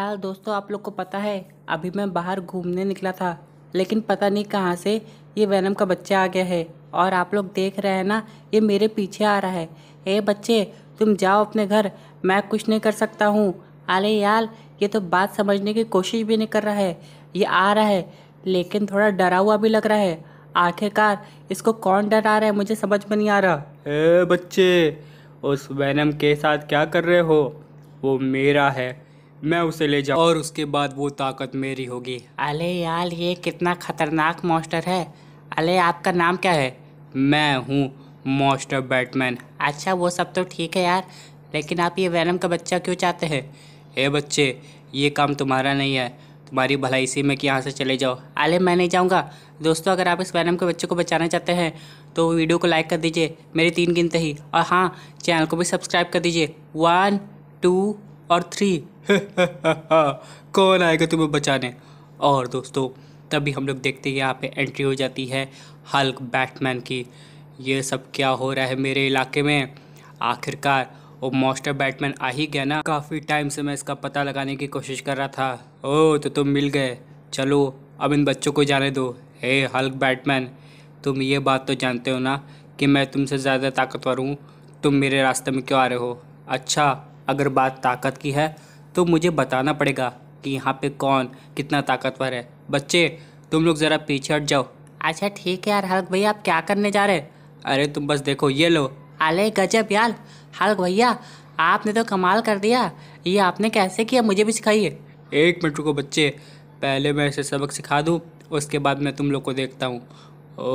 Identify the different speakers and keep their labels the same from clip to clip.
Speaker 1: यार दोस्तों आप लोग को पता है अभी मैं बाहर घूमने निकला था लेकिन पता नहीं कहाँ से ये वैनम का बच्चा आ गया है और आप लोग देख रहे हैं ना ये मेरे पीछे आ रहा है हे बच्चे तुम जाओ अपने घर मैं कुछ नहीं कर सकता हूँ अरे यार ये तो बात समझने की कोशिश भी नहीं कर रहा है ये आ रहा है लेकिन थोड़ा डरा हुआ भी लग रहा है आखिरकार इसको कौन डर आ रहा है मुझे समझ में नहीं आ रहा ए बच्चे उस वैनम के साथ क्या कर रहे हो वो मेरा है मैं उसे ले जाऊँ और उसके बाद वो ताकत मेरी होगी अले यार ये कितना खतरनाक मॉस्टर है अले आपका नाम क्या है मैं हूँ मॉस्टर बैटमैन अच्छा वो सब तो ठीक है यार लेकिन आप ये वैनम का बच्चा क्यों चाहते हैं हे बच्चे ये काम तुम्हारा नहीं है तुम्हारी भलाई इसी में कि यहाँ से चले जाओ अले मैं नहीं जाऊँगा दोस्तों अगर आप इस वैनम के बच्चे को बचाना चाहते हैं तो वीडियो को लाइक कर दीजिए मेरी तीन गिनते ही और हाँ चैनल को भी सब्सक्राइब कर दीजिए वन टू और थ्री कौन आएगा तुम्हें बचाने और दोस्तों तभी हम लोग देखते हैं यहाँ पे एंट्री हो जाती है हल्क बैटमैन की ये सब क्या हो रहा है मेरे इलाके में आखिरकार वो मॉस्टर बैटमैन आ ही गया ना काफ़ी टाइम से मैं इसका पता लगाने की कोशिश कर रहा था ओ तो तुम मिल गए चलो अब इन बच्चों को जाने दो हे हल्क बैटमैन तुम ये बात तो जानते हो ना कि मैं तुमसे ज़्यादा ताकतवर हूँ तुम मेरे रास्ते में क्यों आ रहे हो अच्छा अगर बात ताकत की है तो मुझे बताना पड़ेगा कि यहाँ पे कौन कितना ताकतवर है बच्चे तुम लोग ज़रा पीछे हट जाओ अच्छा ठीक है यार हल्क भैया आप क्या करने जा रहे अरे तुम बस देखो ये लो अले गजब यार हल्क भैया आपने तो कमाल कर दिया ये आपने कैसे किया मुझे भी सिखाइए एक मिनट रुको बच्चे पहले मैं इसे सबक सिखा दूँ उसके बाद मैं तुम लोग को देखता हूँ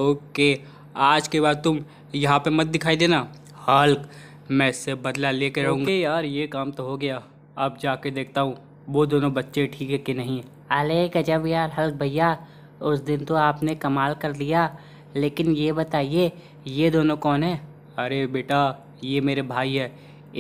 Speaker 1: ओके आज के बाद तुम यहाँ पे मत दिखाई देना हल्क मैं इससे बदला लेकर रहूँगा यार ये काम तो हो गया अब जाके देखता हूँ वो दोनों बच्चे ठीक है कि नहीं अले गजब यार हल भैया उस दिन तो आपने कमाल कर दिया लेकिन ये बताइए ये दोनों कौन है अरे बेटा ये मेरे भाई है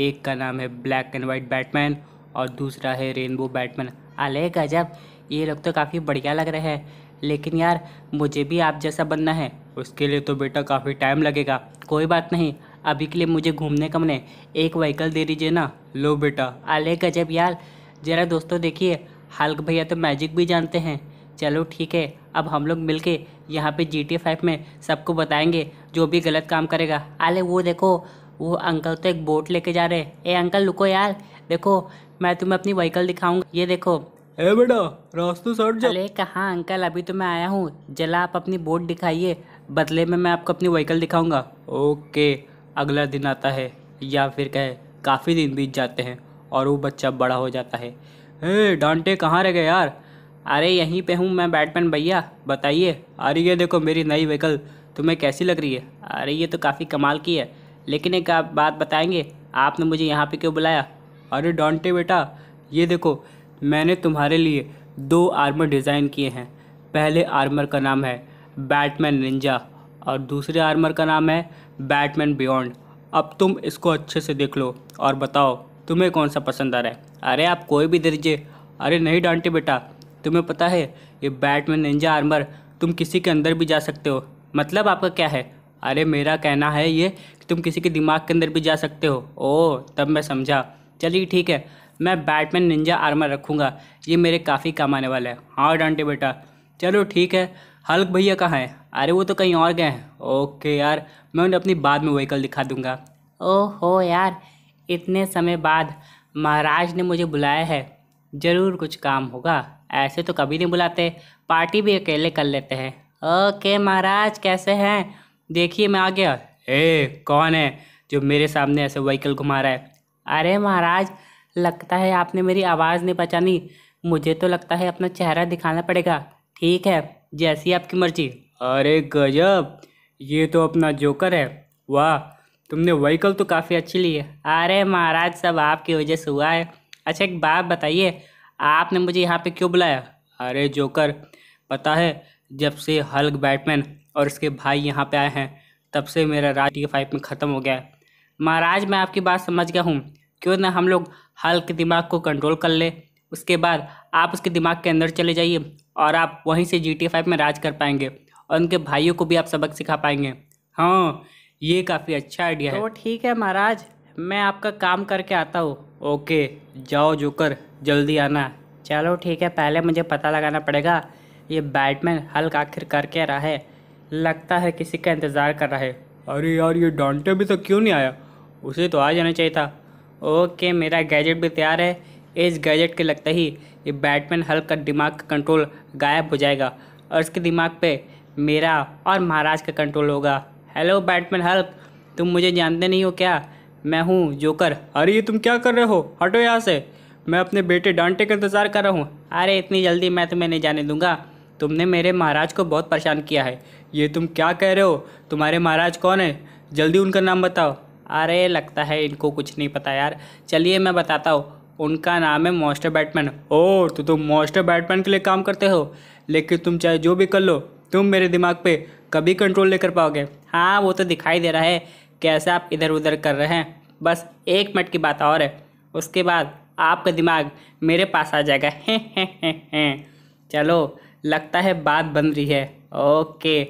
Speaker 1: एक का नाम है ब्लैक एंड वाइट बैटमैन और दूसरा है रेनबो बैटमैन अले गजब ये लोग तो काफ़ी बढ़िया लग रहे हैं लेकिन यार मुझे भी आप जैसा बनना है उसके लिए तो बेटा काफ़ी टाइम लगेगा कोई बात नहीं अभी के लिए मुझे घूमने का मैंने एक व्हीकल दे दीजिए ना लो बेटा आले गजब यार ज़रा दोस्तों देखिए हल्क भैया तो मैजिक भी जानते हैं चलो ठीक है अब हम लोग मिल के यहाँ पर जी टी फाइव में सबको बताएंगे जो भी गलत काम करेगा आले वो देखो वो अंकल तो एक बोट लेके जा रहे हैं ए अंकल रुको यार देखो मैं तुम्हें अपनी व्हीकल दिखाऊंगा ये देखो ए बेटा रास्ते सट जा अरे कहाँ अंकल अभी तो मैं आया हूँ जला आप अपनी बोट दिखाइए बदले में मैं आपको अपनी व्हीकल दिखाऊंगा ओके अगला दिन आता है या फिर कहे काफ़ी दिन बीत जाते हैं और वो बच्चा बड़ा हो जाता है हे डांटे कहाँ रह गए यार अरे यहीं पे हूँ मैं बैटमैन भैया बताइए अरे ये देखो मेरी नई व्हीकल तुम्हें कैसी लग रही है अरे ये तो काफ़ी कमाल की है लेकिन एक आप बात बताएंगे आपने मुझे यहाँ पे क्यों बुलाया अरे डॉन्टे बेटा ये देखो मैंने तुम्हारे लिए दो आर्मर डिज़ाइन किए हैं पहले आर्मर का नाम है बैटमैन निंजा और दूसरे आर्मर का नाम है बैटमैन बियॉन्ड अब तुम इसको अच्छे से देख लो और बताओ तुम्हें कौन सा पसंद आ रहा है अरे आप कोई भी दे दीजिए अरे नहीं डांटे बेटा तुम्हें पता है ये बैटमैन निंजा आर्मर तुम किसी के अंदर भी जा सकते हो मतलब आपका क्या है अरे मेरा कहना है ये कि तुम किसी के दिमाग के अंदर भी जा सकते हो ओ तब मैं समझा चलिए ठीक है मैं बैटमैन निंजा आर्मर रखूँगा ये मेरे काफ़ी काम आने वाला है हाँ डांटे बेटा चलो ठीक है हल्क भैया कहाँ हैं अरे वो तो कहीं और गए हैं ओके यार मैं उन्हें अपनी बाद में व्हीकल दिखा दूंगा ओहो यार इतने समय बाद महाराज ने मुझे बुलाया है ज़रूर कुछ काम होगा ऐसे तो कभी नहीं बुलाते पार्टी भी अकेले कर लेते हैं ओके महाराज कैसे हैं देखिए मैं आ गया ए कौन है जो मेरे सामने ऐसे व्हीकल घुमा रहा है अरे महाराज लगता है आपने मेरी आवाज़ नहीं पहचानी मुझे तो लगता है अपना चेहरा दिखाना पड़ेगा ठीक है जैसी आपकी मर्जी अरे गजब ये तो अपना जोकर है वाह तुमने व्हीकल तो काफ़ी अच्छी ली है अरे महाराज सब आपकी वजह से हुआ है अच्छा एक बात बताइए आपने मुझे यहाँ पे क्यों बुलाया अरे जोकर पता है जब से हल्क बैटमैन और उसके भाई यहाँ पे आए हैं तब से मेरा राज डी फाइव में ख़त्म हो गया है महाराज मैं आपकी बात समझ गया हूँ क्यों ना हम लोग हल्क दिमाग को कंट्रोल कर ले उसके बाद आप उसके दिमाग के अंदर चले जाइए और आप वहीं से जी टी फाइव में राज कर पाएंगे और उनके भाइयों को भी आप सबक सिखा पाएंगे हाँ ये काफ़ी अच्छा आइडिया तो है तो ठीक है महाराज मैं आपका काम करके आता हूँ ओके जाओ जोकर जल्दी आना चलो ठीक है पहले मुझे पता लगाना पड़ेगा ये बैटमैन हल्क आखिर कर क्या रहा है लगता है किसी का इंतज़ार कर रहा है अरे यार ये डांटे भी तो क्यों नहीं आया उसे तो आ जाना चाहिए था ओके मेरा गैजेट भी तैयार है एज गैजेट के लगते ही ये बैटमैन हल्क का दिमाग का कंट्रोल गायब हो जाएगा और इसके दिमाग पे मेरा और महाराज का कंट्रोल होगा हेलो बैटमैन हल्क तुम मुझे जानते नहीं हो क्या मैं हूँ जोकर अरे ये तुम क्या कर रहे हो हटो यहाँ से मैं अपने बेटे डांटे का इंतज़ार कर रहा हूँ अरे इतनी जल्दी मैं तुम्हें नहीं जाने दूंगा तुमने मेरे महाराज को बहुत परेशान किया है ये तुम क्या कह रहे हो तुम्हारे महाराज कौन है जल्दी उनका नाम बताओ अरे लगता है इनको कुछ नहीं पता यार चलिए मैं बताता हूँ उनका नाम है मॉस्टर बैटमैन ओ तो तुम मॉस्टर बैटमैन के लिए काम करते हो लेकिन तुम चाहे जो भी कर लो तुम मेरे दिमाग पे कभी कंट्रोल नहीं कर पाओगे हाँ वो तो दिखाई दे रहा है कैसे आप इधर उधर कर रहे हैं बस एक मिनट की बात और है उसके बाद आपका दिमाग मेरे पास आ जाएगा हे हे हे हे चलो लगता है बात बन रही है ओके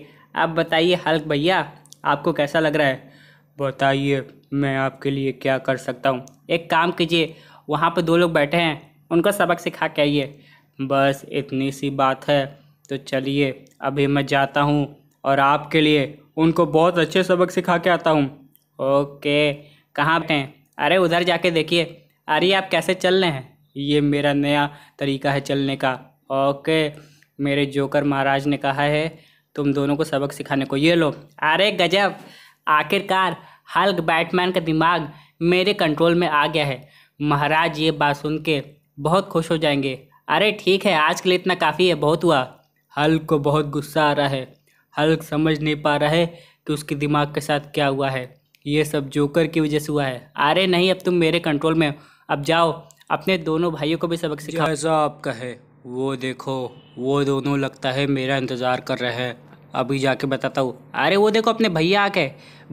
Speaker 1: अब बताइए हल्क भैया आपको कैसा लग रहा है बताइए मैं आपके लिए क्या कर सकता हूँ एक काम कीजिए वहाँ पर दो लोग बैठे हैं उनको सबक सिखा के आइए बस इतनी सी बात है तो चलिए अभी मैं जाता हूँ और आपके लिए उनको बहुत अच्छे सबक सिखा के आता हूँ ओके कहाँ बैठे हैं अरे उधर जाके देखिए अरे आप कैसे चल रहे हैं ये मेरा नया तरीका है चलने का ओके मेरे जोकर महाराज ने कहा है तुम दोनों को सबक सिखाने को ये लो अरे गजब आखिरकार हल्क बैटमैन का दिमाग मेरे कंट्रोल में आ गया है महाराज ये बात सुन के बहुत खुश हो जाएंगे अरे ठीक है आज के लिए इतना काफ़ी है बहुत हुआ हल्क को बहुत गुस्सा आ रहा है हल्क समझ नहीं पा रहा है कि उसके दिमाग के साथ क्या हुआ है ये सब जोकर की वजह से हुआ है अरे नहीं अब तुम मेरे कंट्रोल में अब जाओ अपने दोनों भाइयों को भी सबक सिखाओ ऐसा आपका है वो देखो वो दोनों लगता है मेरा इंतज़ार कर रहे हैं अभी जाके बताता हूँ अरे वो देखो अपने भैया आके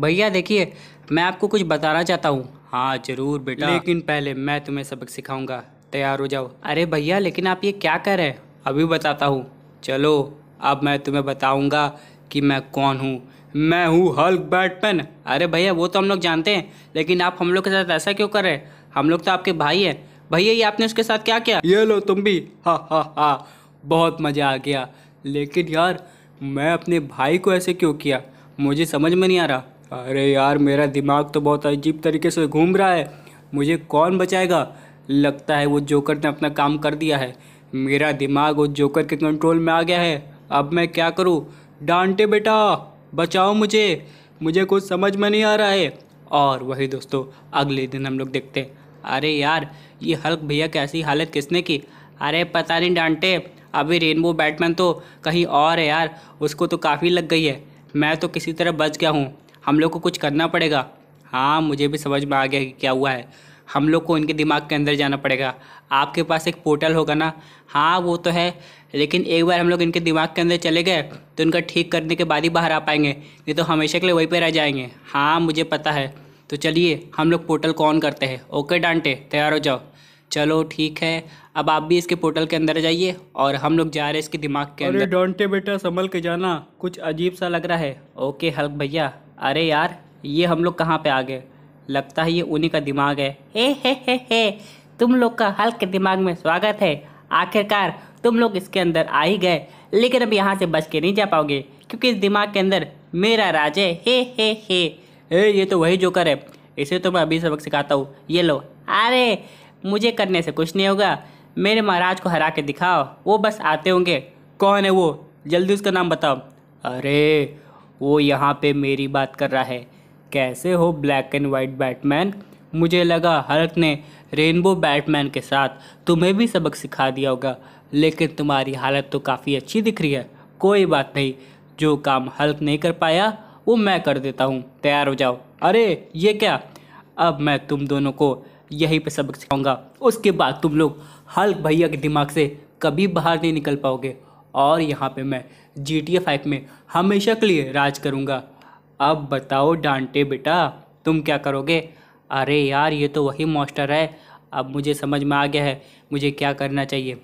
Speaker 1: भैया देखिए मैं आपको कुछ बताना चाहता हूँ हाँ जरूर बेटा लेकिन पहले मैं तुम्हें सबक सिखाऊंगा तैयार हो जाओ अरे भैया लेकिन आप ये क्या कर रहे हैं अभी बताता हूँ चलो अब मैं तुम्हें बताऊंगा कि मैं कौन हूँ मैं हूँ हल्क बैटमैन अरे भैया वो तो हम लोग जानते हैं लेकिन आप हम लोग के साथ ऐसा क्यों कर रहे हैं हम लोग तो आपके भाई हैं भैया ये आपने उसके साथ क्या किया ये लो तुम भी हा हा हा बहुत मज़ा आ गया लेकिन यार मैं अपने भाई को ऐसे क्यों किया मुझे समझ में नहीं आ रहा अरे यार मेरा दिमाग तो बहुत अजीब तरीके से घूम रहा है मुझे कौन बचाएगा लगता है वो जोकर ने अपना काम कर दिया है मेरा दिमाग उस जोकर के कंट्रोल में आ गया है अब मैं क्या करूँ डांटे बेटा बचाओ मुझे मुझे कुछ समझ में नहीं आ रहा है और वही दोस्तों अगले दिन हम लोग देखते हैं अरे यार ये हल्क भैया कैसी हालत किसने की अरे पता नहीं डांटे अभी रेनबो बैटमैन तो कहीं और है यार उसको तो काफ़ी लग गई है मैं तो किसी तरह बच गया हूँ हम लोग को कुछ करना पड़ेगा हाँ मुझे भी समझ में आ गया कि क्या हुआ है हम लोग को इनके दिमाग के अंदर जाना पड़ेगा आपके पास एक पोर्टल होगा ना हाँ वो तो है लेकिन एक बार हम लोग इनके दिमाग के अंदर चले गए तो इनका ठीक करने के बाद ही बाहर आ पाएंगे नहीं तो हमेशा के लिए वहीं पर रह जाएंगे हाँ मुझे पता है तो चलिए हम लोग पोर्टल को ऑन करते हैं ओके डांटे तैयार हो जाओ चलो ठीक है अब आप भी इसके पोर्टल के अंदर जाइए और हम लोग जा रहे हैं इसके दिमाग के अंदर डांटे बेटा संभल के जाना कुछ अजीब सा लग रहा है ओके हल्क भैया अरे यार ये हम लोग कहाँ पे आ गए लगता है ये उन्हीं का दिमाग है हे हे हे हे तुम लोग का हल्क के दिमाग में स्वागत है आखिरकार तुम लोग इसके अंदर आ ही गए लेकिन अब यहाँ से बच के नहीं जा पाओगे क्योंकि इस दिमाग के अंदर मेरा राज है हे हे हे हे ये तो वही जोकर है इसे तो मैं अभी सबक सिखाता हूँ ये लो अरे मुझे करने से कुछ नहीं होगा मेरे महाराज को हरा के दिखाओ वो बस आते होंगे कौन है वो जल्दी उसका नाम बताओ अरे वो यहाँ पे मेरी बात कर रहा है कैसे हो ब्लैक एंड वाइट बैटमैन मुझे लगा हल्क ने रेनबो बैटमैन के साथ तुम्हें भी सबक सिखा दिया होगा लेकिन तुम्हारी हालत तो काफ़ी अच्छी दिख रही है कोई बात नहीं जो काम हल्क नहीं कर पाया वो मैं कर देता हूँ तैयार हो जाओ अरे ये क्या अब मैं तुम दोनों को यहीं पे सबक सिखाऊंगा उसके बाद तुम लोग हल्क भैया के दिमाग से कभी बाहर नहीं निकल पाओगे और यहाँ पे मैं जी टी ए फाइव में हमेशा के लिए राज करूँगा अब बताओ डांटे बेटा तुम क्या करोगे अरे यार ये तो वही मॉस्टर है अब मुझे समझ में आ गया है मुझे क्या करना चाहिए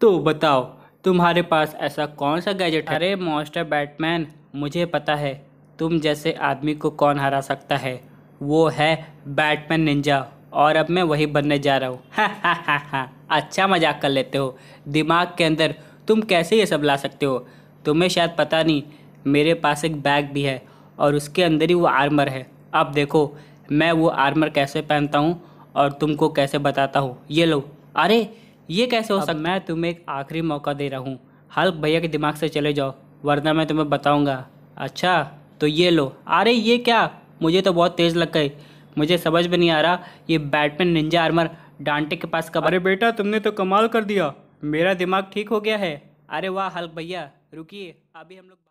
Speaker 1: तो बताओ तुम्हारे पास ऐसा कौन सा गैजेट है अरे मॉस्टर बैटमैन मुझे पता है तुम जैसे आदमी को कौन हरा सकता है वो है बैटमैन निंजा और अब मैं वही बनने जा रहा हूँ अच्छा मजाक कर लेते हो दिमाग के अंदर तुम कैसे ये सब ला सकते हो तुम्हें शायद पता नहीं मेरे पास एक बैग भी है और उसके अंदर ही वो आर्मर है अब देखो मैं वो आर्मर कैसे पहनता हूँ और तुमको कैसे बताता हूँ ये लो अरे ये कैसे हो सकता मैं तुम्हें एक आखिरी मौका दे रहा हूँ हल्क भैया के दिमाग से चले जाओ वरना मैं तुम्हें बताऊँगा अच्छा तो ये लो अरे ये क्या मुझे तो बहुत तेज़ लग गई मुझे समझ में नहीं आ रहा ये बैटमैन निंजा आर्मर डांटे के पास कब अरे बेटा तुमने तो कमाल कर दिया मेरा दिमाग ठीक हो गया है अरे वाह हल्क भैया रुकिए अभी हम लोग